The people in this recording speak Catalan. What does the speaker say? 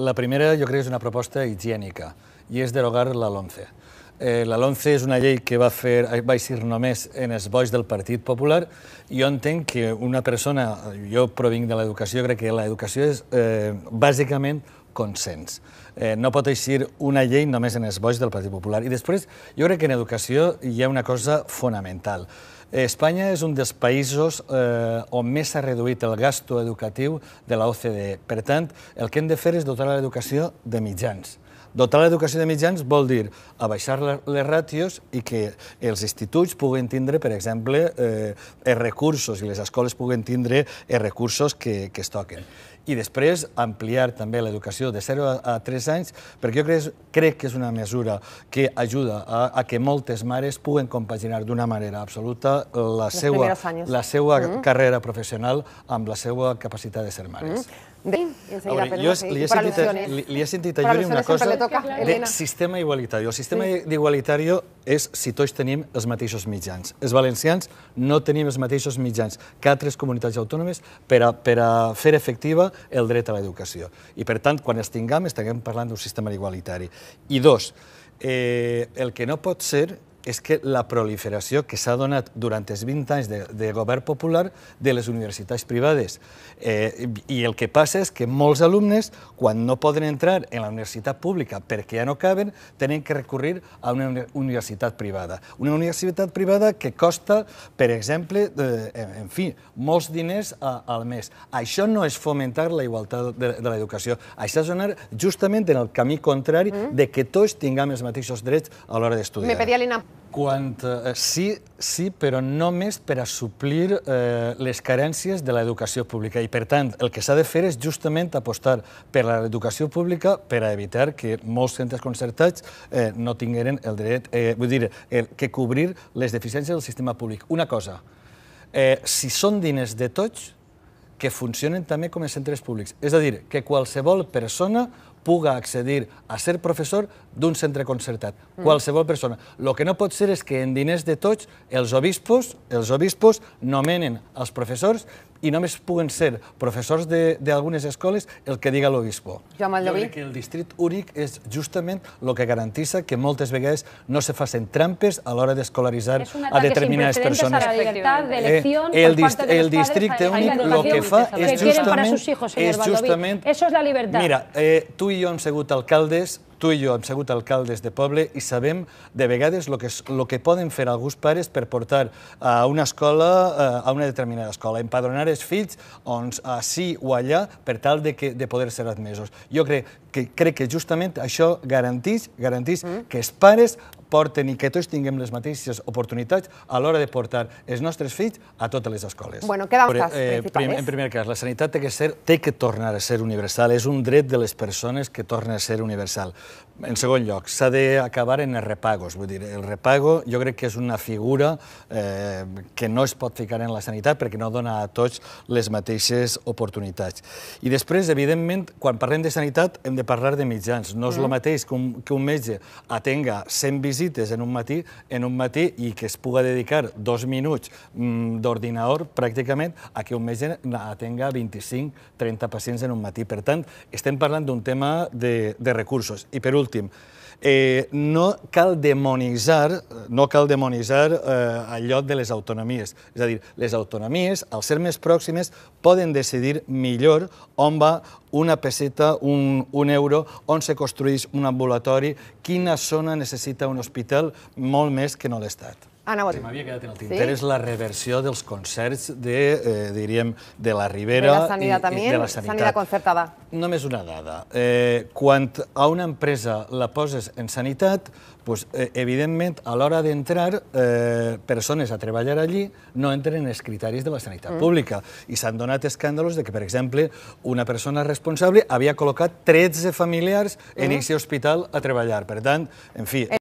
La primera jo crec que és una proposta higiènica i és derogar la LOMCE. Eh, la LOMCE és una llei que va fer, va ser només en els bois del Partit Popular. Jo entenc que una persona, jo provinc de l'educació, crec que l'educació és eh, bàsicament consens. Eh, no pot eixir una llei només en els boix del Partit Popular. I després, jo crec que en educació hi ha una cosa fonamental. Espanya és un dels països eh, on més s'ha reduït el gasto educatiu de l'OCDE. Per tant, el que hem de fer és dotar l'educació de mitjans. Dotar l'educació de mitjans vol dir abaixar les ràtios i que els instituts puguin tindre, per exemple, eh, els recursos i les escoles puguin tindre els recursos que, que es toquen i després ampliar també l'educació de 0 a 3 anys, perquè jo crec, crec que és una mesura que ajuda a, a que moltes mares puguen compaginar d'una manera absoluta la Les seva, la seva mm carrera professional amb la seva capacitat de ser mares. Mm de, a veure, jo li he, sentit, a, li, li he sentit a Yuri una cosa de sistema igualitari. El sistema sí. igualitari és si tots tenim els mateixos mitjans. Els valencians no tenim els mateixos mitjans que altres comunitats autònomes per a, per a fer efectiva el dret a l'educació. I, per tant, quan els tinguem, parlant d'un sistema igualitari. I dos, eh, el que no pot ser és que la proliferació que s'ha donat durant els 20 anys de, de govern popular de les universitats privades. Eh, I el que passa és que molts alumnes, quan no poden entrar en la universitat pública perquè ja no caben, tenen que recurrir a una universitat privada. Una universitat privada que costa, per exemple, en fi, molts diners a, al mes. Això no és fomentar la igualtat de, de l'educació. Això és anar justament en el camí contrari mm. de que tots tinguem els mateixos drets a l'hora d'estudiar. Me pedía Lina quant, eh, sí, sí, però només per a suplir eh, les carències de l'educació pública. I, per tant, el que s'ha de fer és justament apostar per l'educació pública per a evitar que molts centres concertats eh, no tingueren el dret, eh, vull dir, eh, que cobrir les deficiències del sistema públic. Una cosa, eh, si són diners de tots, que funcionen també com a centres públics. És a dir, que qualsevol persona puga accedir a ser professor d'un centre concertat, mm. qualsevol persona. El que no pot ser és que en diners de tots els els obispos nomenen els professors i només puguen ser professors d'algunes escoles el que diga l'obispo. Jo crec que el districte únic és justament el que garantissa que moltes vegades no se facin trampes a l'hora d'escolaritzar a determinades persones. Eh, el, el districte únic el que fa és justament... és justament Eso es la libertad. Mira, eh, tu i jo hem sigut alcaldes Tu i jo hem sigut alcaldes de poble i sabem de vegades el que, lo que poden fer alguns pares per portar a eh, una escola, eh, a una determinada escola, empadronar els fills on, ací eh, o allà per tal de, que, de poder ser admesos. Jo crec que, crec que justament això garanteix, mm. que els pares porten i que tots tinguem les mateixes oportunitats a l'hora de portar els nostres fills a totes les escoles. Bueno, què avances eh, principals? En primer cas, la sanitat té que, ser, té que tornar a ser universal, és un dret de les persones que torna a ser universal. En segon lloc, s'ha d'acabar en els repagos, vull dir, el repago jo crec que és una figura eh, que no es pot ficar en la sanitat perquè no dona a tots les mateixes oportunitats. I després, evidentment, quan parlem de sanitat hem de parlar de mitjans, no és el mm. mateix que un, que un metge atenga 100 visites visites en un matí, en un matí i que es puga dedicar dos minuts mm, d'ordinador pràcticament a que un metge atenga 25-30 pacients en un matí. Per tant, estem parlant d'un tema de, de recursos. I per últim, Eh, no cal demonitzar, no cal demonitzar eh, el lloc de les autonomies. És a dir, les autonomies, al ser més pròximes, poden decidir millor on va una peseta, un, un euro, on se construeix un ambulatori, quina zona necessita un hospital, molt més que no l'Estat. Ah, anava tu. M'havia quedat en el tinter, sí? és la reversió dels concerts de, eh, diríem, de la Ribera... De la de la sanitat. sanitat concertada. Només una dada. Eh, quan a una empresa la poses en sanitat, pues, eh, evidentment, a l'hora d'entrar, eh, persones a treballar allí no entren en els criteris de la sanitat mm. pública. I s'han donat escàndols de que, per exemple, una persona responsable havia col·locat 13 familiars mm. en aquest hospital a treballar. Per tant, en fi... En eh,